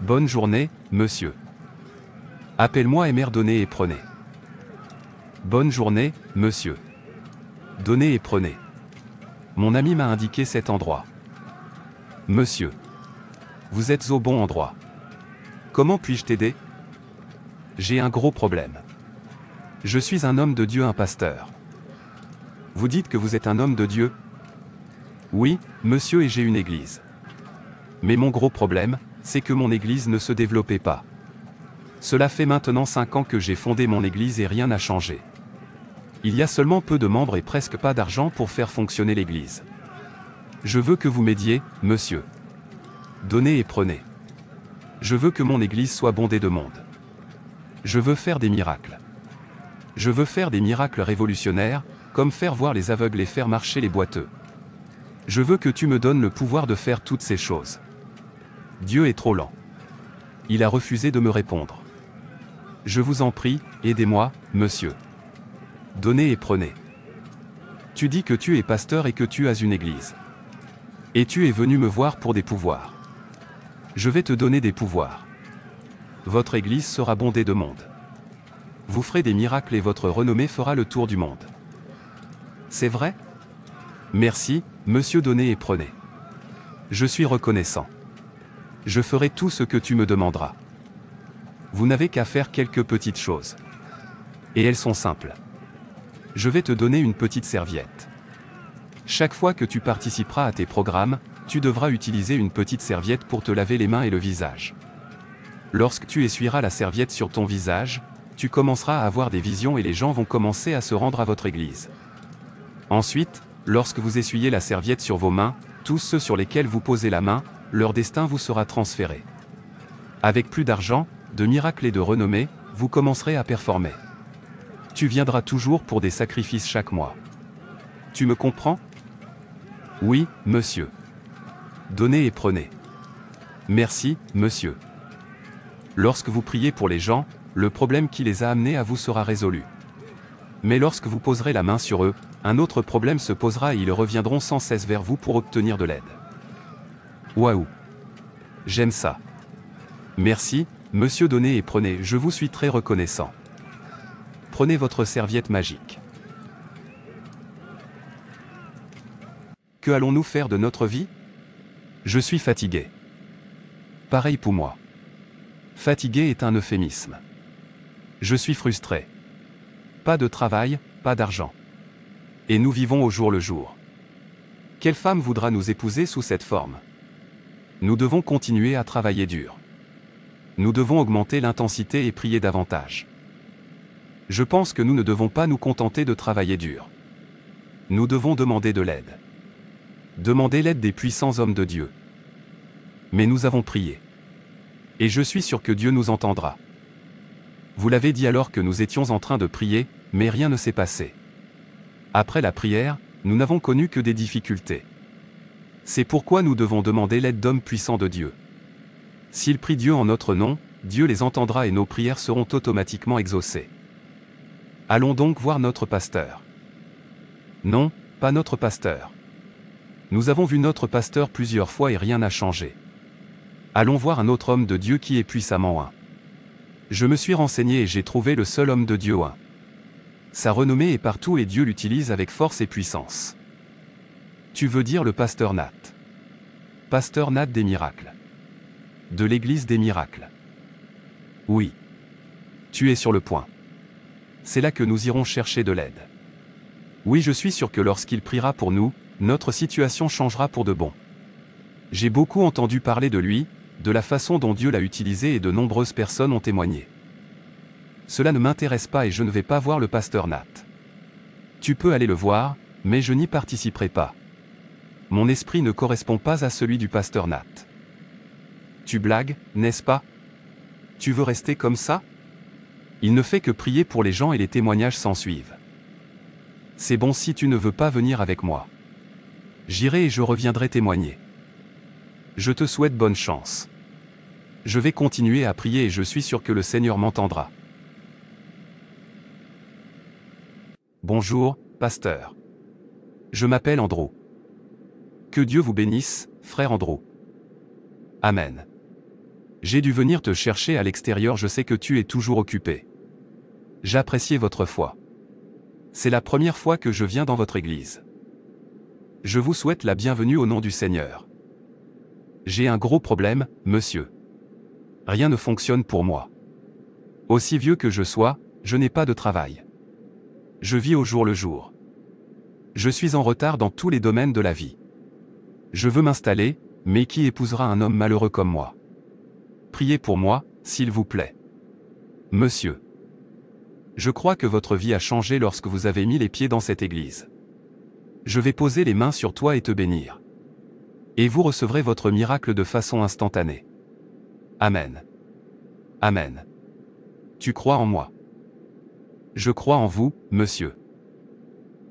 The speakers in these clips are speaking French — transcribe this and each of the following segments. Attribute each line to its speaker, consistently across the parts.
Speaker 1: Bonne journée, monsieur. Appelle-moi mère Donnez et prenez. Bonne journée, monsieur. Donnez et prenez. Mon ami m'a indiqué cet endroit. Monsieur. Vous êtes au bon endroit. Comment puis-je t'aider J'ai un gros problème. Je suis un homme de Dieu, un pasteur. Vous dites que vous êtes un homme de Dieu Oui, monsieur, et j'ai une église. Mais mon gros problème, c'est que mon église ne se développait pas. Cela fait maintenant 5 ans que j'ai fondé mon église et rien n'a changé. Il y a seulement peu de membres et presque pas d'argent pour faire fonctionner l'église. Je veux que vous m'aidiez, monsieur. Donnez et prenez. Je veux que mon église soit bondée de monde. Je veux faire des miracles. Je veux faire des miracles révolutionnaires, comme faire voir les aveugles et faire marcher les boiteux. Je veux que tu me donnes le pouvoir de faire toutes ces choses. Dieu est trop lent. Il a refusé de me répondre. Je vous en prie, aidez-moi, monsieur. Donnez et prenez. Tu dis que tu es pasteur et que tu as une église. Et tu es venu me voir pour des pouvoirs. Je vais te donner des pouvoirs. Votre église sera bondée de monde. Vous ferez des miracles et votre renommée fera le tour du monde. C'est vrai Merci, monsieur donnez et prenez. Je suis reconnaissant je ferai tout ce que tu me demanderas. Vous n'avez qu'à faire quelques petites choses. Et elles sont simples. Je vais te donner une petite serviette. Chaque fois que tu participeras à tes programmes, tu devras utiliser une petite serviette pour te laver les mains et le visage. Lorsque tu essuieras la serviette sur ton visage, tu commenceras à avoir des visions et les gens vont commencer à se rendre à votre église. Ensuite, lorsque vous essuyez la serviette sur vos mains, tous ceux sur lesquels vous posez la main, leur destin vous sera transféré. Avec plus d'argent, de miracles et de renommée, vous commencerez à performer. Tu viendras toujours pour des sacrifices chaque mois. Tu me comprends Oui, monsieur. Donnez et prenez. Merci, monsieur. Lorsque vous priez pour les gens, le problème qui les a amenés à vous sera résolu. Mais lorsque vous poserez la main sur eux, un autre problème se posera et ils reviendront sans cesse vers vous pour obtenir de l'aide. Waouh J'aime ça. Merci, monsieur Donnez et prenez, je vous suis très reconnaissant. Prenez votre serviette magique. Que allons-nous faire de notre vie Je suis fatigué. Pareil pour moi. Fatigué est un euphémisme. Je suis frustré. Pas de travail, pas d'argent. Et nous vivons au jour le jour. Quelle femme voudra nous épouser sous cette forme nous devons continuer à travailler dur. Nous devons augmenter l'intensité et prier davantage. Je pense que nous ne devons pas nous contenter de travailler dur. Nous devons demander de l'aide. Demander l'aide des puissants hommes de Dieu. Mais nous avons prié. Et je suis sûr que Dieu nous entendra. Vous l'avez dit alors que nous étions en train de prier, mais rien ne s'est passé. Après la prière, nous n'avons connu que des difficultés. C'est pourquoi nous devons demander l'aide d'hommes puissants de Dieu. S'ils prient Dieu en notre nom, Dieu les entendra et nos prières seront automatiquement exaucées. Allons donc voir notre pasteur. Non, pas notre pasteur. Nous avons vu notre pasteur plusieurs fois et rien n'a changé. Allons voir un autre homme de Dieu qui est puissamment un. Je me suis renseigné et j'ai trouvé le seul homme de Dieu un. Sa renommée est partout et Dieu l'utilise avec force et puissance. Tu veux dire le pasteur Nat. Pasteur Nat des miracles. De l'Église des miracles. Oui. Tu es sur le point. C'est là que nous irons chercher de l'aide. Oui, je suis sûr que lorsqu'il priera pour nous, notre situation changera pour de bon. J'ai beaucoup entendu parler de lui, de la façon dont Dieu l'a utilisé et de nombreuses personnes ont témoigné. Cela ne m'intéresse pas et je ne vais pas voir le pasteur Nat. Tu peux aller le voir, mais je n'y participerai pas. Mon esprit ne correspond pas à celui du pasteur Nat. Tu blagues, n'est-ce pas Tu veux rester comme ça Il ne fait que prier pour les gens et les témoignages s'ensuivent. C'est bon si tu ne veux pas venir avec moi. J'irai et je reviendrai témoigner. Je te souhaite bonne chance. Je vais continuer à prier et je suis sûr que le Seigneur m'entendra. Bonjour, pasteur. Je m'appelle Andrew. Que Dieu vous bénisse, frère Andrew. Amen. J'ai dû venir te chercher à l'extérieur, je sais que tu es toujours occupé. J'apprécie votre foi. C'est la première fois que je viens dans votre église. Je vous souhaite la bienvenue au nom du Seigneur. J'ai un gros problème, monsieur. Rien ne fonctionne pour moi. Aussi vieux que je sois, je n'ai pas de travail. Je vis au jour le jour. Je suis en retard dans tous les domaines de la vie. Je veux m'installer, mais qui épousera un homme malheureux comme moi Priez pour moi, s'il vous plaît. Monsieur. Je crois que votre vie a changé lorsque vous avez mis les pieds dans cette église. Je vais poser les mains sur toi et te bénir. Et vous recevrez votre miracle de façon instantanée. Amen. Amen. Tu crois en moi. Je crois en vous, monsieur.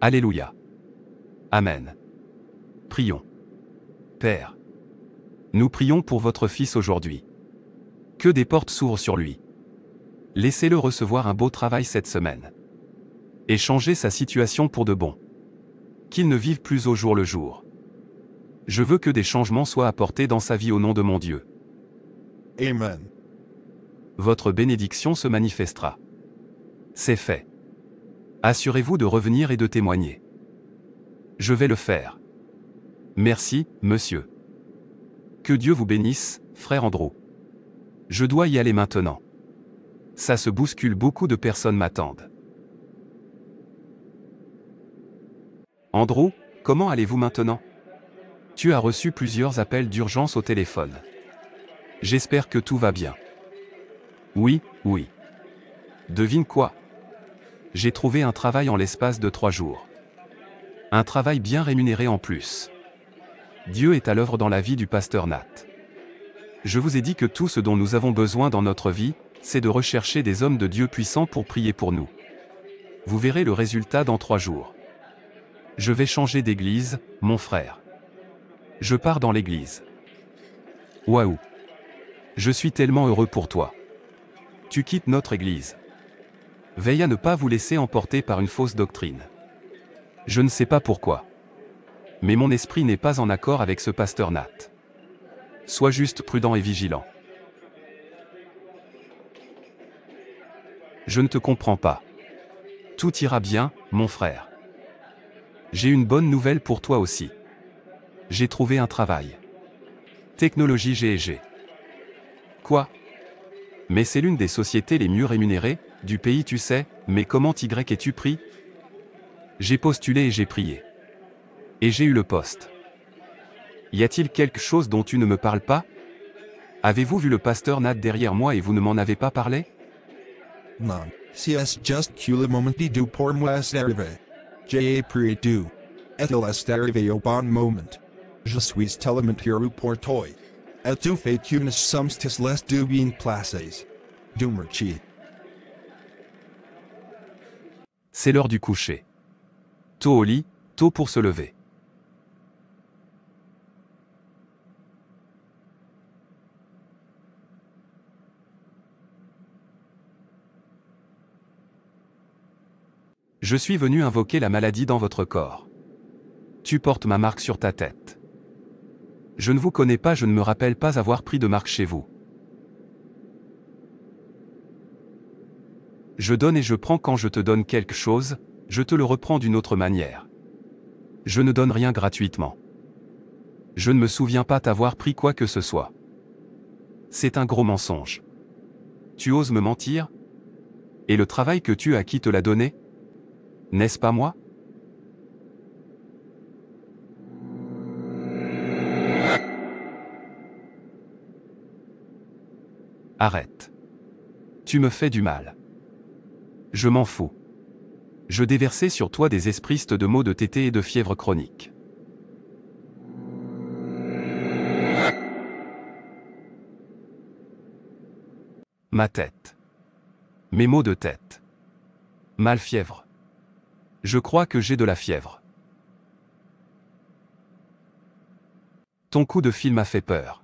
Speaker 1: Alléluia. Amen. Prions. Père. Nous prions pour votre Fils aujourd'hui. Que des portes s'ouvrent sur lui. Laissez-le recevoir un beau travail cette semaine. Et changez sa situation pour de bon. Qu'il ne vive plus au jour le jour. Je veux que des changements soient apportés dans sa vie au nom de mon Dieu. Amen. Votre bénédiction se manifestera. C'est fait. Assurez-vous de revenir et de témoigner. Je vais le faire. Merci, monsieur. Que Dieu vous bénisse, frère Andrew. Je dois y aller maintenant. Ça se bouscule, beaucoup de personnes m'attendent. Andrew, comment allez-vous maintenant Tu as reçu plusieurs appels d'urgence au téléphone. J'espère que tout va bien. Oui, oui. Devine quoi J'ai trouvé un travail en l'espace de trois jours. Un travail bien rémunéré en plus. Dieu est à l'œuvre dans la vie du pasteur Nat. Je vous ai dit que tout ce dont nous avons besoin dans notre vie, c'est de rechercher des hommes de Dieu puissants pour prier pour nous. Vous verrez le résultat dans trois jours. Je vais changer d'église, mon frère. Je pars dans l'église. Waouh Je suis tellement heureux pour toi. Tu quittes notre église. Veille à ne pas vous laisser emporter par une fausse doctrine. Je ne sais pas pourquoi mais mon esprit n'est pas en accord avec ce pasteur Nat. Sois juste prudent et vigilant. Je ne te comprends pas. Tout ira bien, mon frère. J'ai une bonne nouvelle pour toi aussi. J'ai trouvé un travail. Technologie G&G. Quoi Mais c'est l'une des sociétés les mieux rémunérées, du pays tu sais, mais comment Y es-tu pris J'ai postulé et j'ai prié. Et j'ai eu le poste. Y a-t-il quelque chose dont tu ne me parles pas Avez-vous vu le pasteur Nat derrière moi et vous ne m'en avez pas parlé Non, c'est juste que le moment du pour moi arrivé. J'ai pris du. Et il est arrivé au bon moment. Je suis tellement heureux pour toi. Et tu fais qu'une tous les deux bien placés. Du C'est l'heure du coucher. Tôt au lit, tôt pour se lever. Je suis venu invoquer la maladie dans votre corps. Tu portes ma marque sur ta tête. Je ne vous connais pas, je ne me rappelle pas avoir pris de marque chez vous. Je donne et je prends quand je te donne quelque chose, je te le reprends d'une autre manière. Je ne donne rien gratuitement. Je ne me souviens pas t'avoir pris quoi que ce soit. C'est un gros mensonge. Tu oses me mentir Et le travail que tu as qui te l'a donné n'est-ce pas moi Arrête. Tu me fais du mal. Je m'en fous. Je déversais sur toi des espristes de maux de tête et de fièvre chronique. Ma tête. Mes maux de tête. Mal fièvre. Je crois que j'ai de la fièvre. Ton coup de fil m'a fait peur.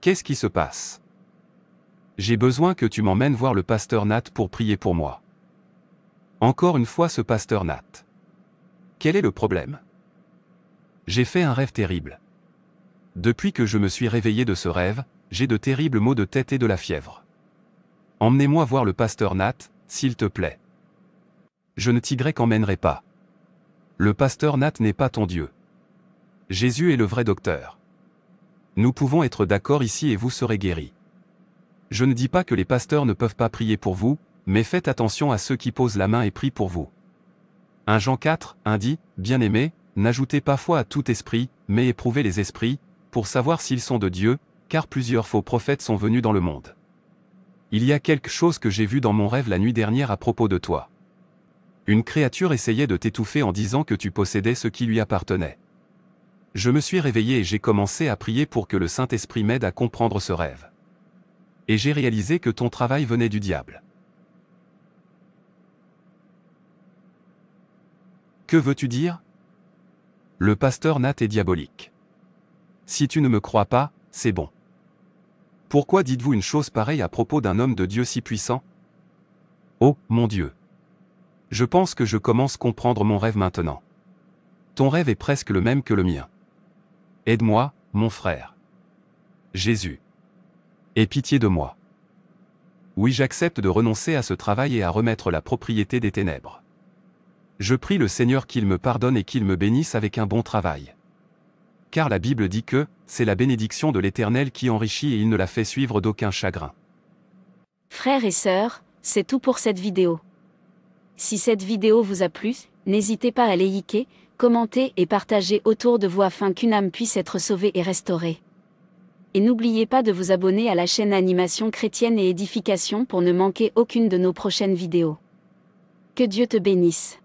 Speaker 1: Qu'est-ce qui se passe J'ai besoin que tu m'emmènes voir le pasteur Nat pour prier pour moi. Encore une fois ce pasteur Nat. Quel est le problème J'ai fait un rêve terrible. Depuis que je me suis réveillé de ce rêve, j'ai de terribles maux de tête et de la fièvre. Emmenez-moi voir le pasteur Nat, s'il te plaît je ne t'y qu'emmènerai pas. Le pasteur Nat n'est pas ton Dieu. Jésus est le vrai docteur. Nous pouvons être d'accord ici et vous serez guéris. Je ne dis pas que les pasteurs ne peuvent pas prier pour vous, mais faites attention à ceux qui posent la main et prient pour vous. 1 Jean 4, 1 dit, Bien-aimés, n'ajoutez pas foi à tout esprit, mais éprouvez les esprits, pour savoir s'ils sont de Dieu, car plusieurs faux prophètes sont venus dans le monde. Il y a quelque chose que j'ai vu dans mon rêve la nuit dernière à propos de toi. Une créature essayait de t'étouffer en disant que tu possédais ce qui lui appartenait. Je me suis réveillé et j'ai commencé à prier pour que le Saint-Esprit m'aide à comprendre ce rêve. Et j'ai réalisé que ton travail venait du diable. Que veux-tu dire Le pasteur Nat est diabolique. Si tu ne me crois pas, c'est bon. Pourquoi dites-vous une chose pareille à propos d'un homme de Dieu si puissant Oh, mon Dieu je pense que je commence comprendre mon rêve maintenant. Ton rêve est presque le même que le mien. Aide-moi, mon frère. Jésus. Aie pitié de moi. Oui, j'accepte de renoncer à ce travail et à remettre la propriété des ténèbres. Je prie le Seigneur qu'il me pardonne et qu'il me bénisse avec un bon travail. Car la Bible dit que, c'est la bénédiction de l'Éternel qui enrichit et il ne la fait suivre d'aucun chagrin. Frères et sœurs, c'est tout pour cette vidéo. Si cette vidéo vous a plu, n'hésitez pas à les liker, commenter et partager autour de vous afin qu'une âme puisse être sauvée et restaurée. Et n'oubliez pas de vous abonner à la chaîne Animation chrétienne et édification pour ne manquer aucune de nos prochaines vidéos. Que Dieu te bénisse.